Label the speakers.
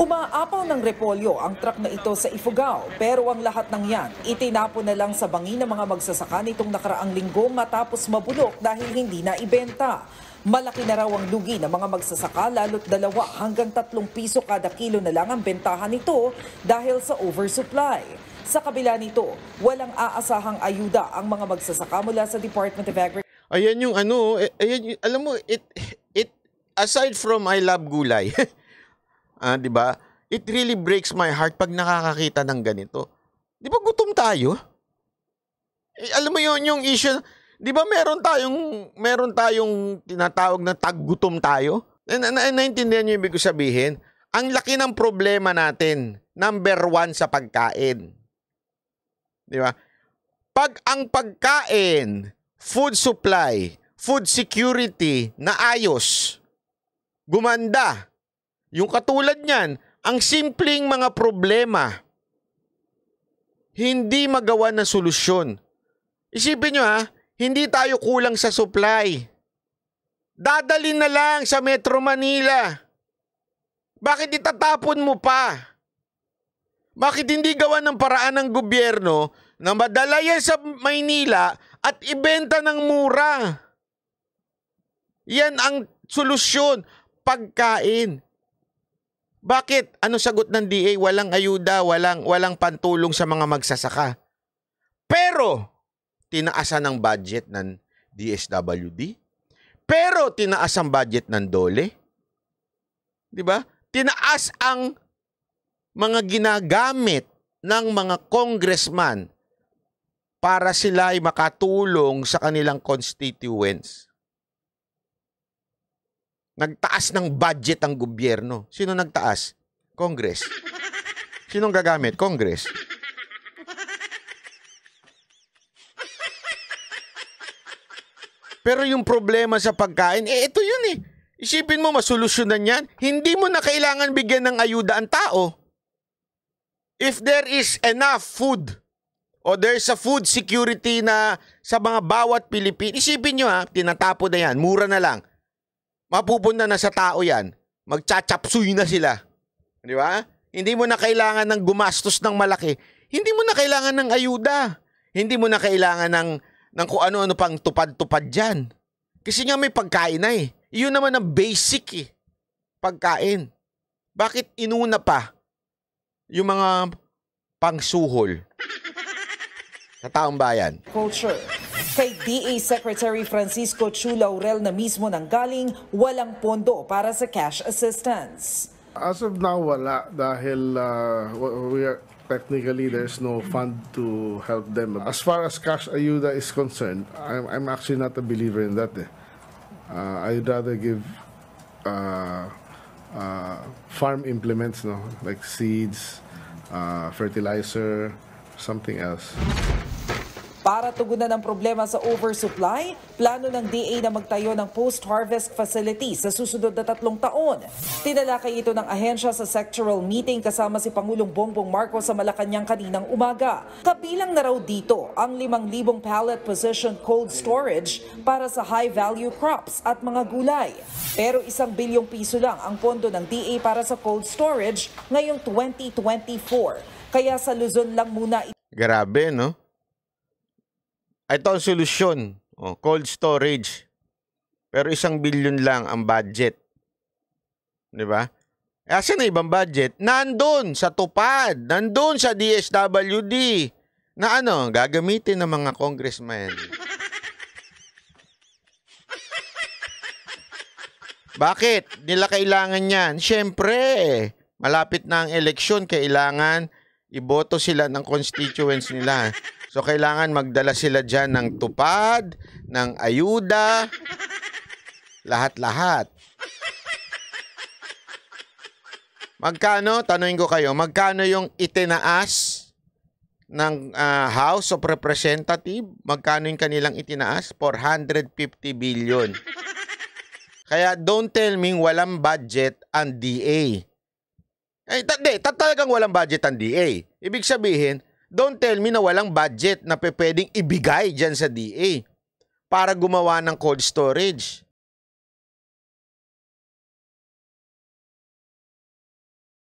Speaker 1: Umaapaw ng repolyo ang truck na ito sa Ifugao pero ang lahat ng yan itinapo na lang sa bangi ng mga magsasaka nitong nakaraang linggo matapos mabulok dahil hindi na ibenta. Malaki na raw ang lugi ng mga magsasaka lalo't dalawa hanggang tatlong piso kada kilo na lang ang bentahan nito dahil sa oversupply. Sa kabila nito, walang aasahang ayuda ang mga magsasaka mula sa Department of Agriculture. Ayan yung ano, eh, ayan,
Speaker 2: alam mo, it, it, aside from I love gulay, Ah, 'di ba? It really breaks my heart pag nakakakita ng ganito. 'Di ba gutom tayo? Eh, alam mo 'yon yung issue, 'di ba meron tayong meron tayong tinatawag na taggutom tayo? Na, na, naintindihan niyo 'yung ibig ko sabihin? Ang laki ng problema natin, number one sa pagkain. Di ba? Pag ang pagkain, food supply, food security na ayos, gumanda, yung katulad niyan, ang simpleng mga problema hindi magawa na solusyon. Isipin nyo ha, hindi tayo kulang sa supply. Dadalin na lang sa Metro Manila. Bakit itatapon mo pa? Bakit hindi gawa ng paraan ng gobyerno na madala yan sa Maynila at ibenta ng mura? Yan ang solusyon, pagkain. Bakit? Ano sagot ng DA? Walang ayuda, walang, walang pantulong sa mga magsasaka. Pero, tinaasan ng budget ng DSWD. Pero, tinaas ang budget ng DOLE. Di ba? Tinaas ang mga ginagamit ng mga congressman para sila ay makatulong sa kanilang constituents. Nagtaas ng budget ang gobyerno. Sino nagtaas? Congress. Sino ang gagamit? Congress. Pero yung problema sa pagkain, eh ito yun eh. Isipin mo, masolusyonan yan. Hindi mo na kailangan bigyan ng ayuda ang tao. If there is enough food o there's a food security na sa mga bawat Pilipino, isipin nyo ha, tinatapo na yan, mura na lang mapupunta na sa tao yan. Magchachapsuy na sila. Di ba? Hindi mo na kailangan ng gumastos ng malaki. Hindi mo na kailangan ng ayuda. Hindi mo na kailangan ng, ng kung ano-ano pang tupad-tupad dyan. Kasi nga may pagkain na eh. Iyon naman ang basic eh. Pagkain. Bakit inuna pa yung mga pangsuhol sa taong bayan?
Speaker 1: Culture. Kay DA Secretary Francisco Chu Laurel na mismo nang galing, walang pondo para sa cash assistance. As of now, wala
Speaker 2: dahil uh, we are, technically there's no fund to help them. As far as cash ayuda is concerned, I'm, I'm actually not a believer in that. Eh. Uh, I'd rather give uh, uh, farm implements, no, like seeds, uh, fertilizer, something else.
Speaker 1: Para tugunan ang problema sa oversupply, plano ng DA na magtayo ng post-harvest facility sa susunod na tatlong taon. Tinalakay ito ng ahensya sa sectoral meeting kasama si Pangulong Bongbong Marcos sa Malacanang kaninang umaga. Kabilang na raw dito ang 5,000 pallet position cold storage para sa high-value crops at mga gulay. Pero isang bilyong piso lang ang pondo ng DA para sa cold storage ngayong 2024. Kaya sa Luzon lang muna.
Speaker 2: Grabe, no? Ah, ito ang solusyon, oh, cold storage. Pero isang billion lang ang budget. Di ba? E eh, asa na ibang budget? Nandun sa tupad, nandun sa DSWD na ano, gagamitin ng mga congressman. Bakit? Nila kailangan yan. Siyempre, malapit na ang eleksyon, kailangan iboto sila ng constituents nila. So, kailangan magdala sila diyan ng tupad, ng ayuda, lahat-lahat. Magkano, tanungin ko kayo, magkano yung itinaas ng uh, House of Representative? Magkano yung kanilang itinaas? 450 billion. Kaya don't tell me walang budget ang DA. Eh, hindi, ta- talagang walang budget ang DA. Ibig sabihin, Don't tell me na walang budget na pwedeng ibigay dyan sa DA para gumawa ng cold storage.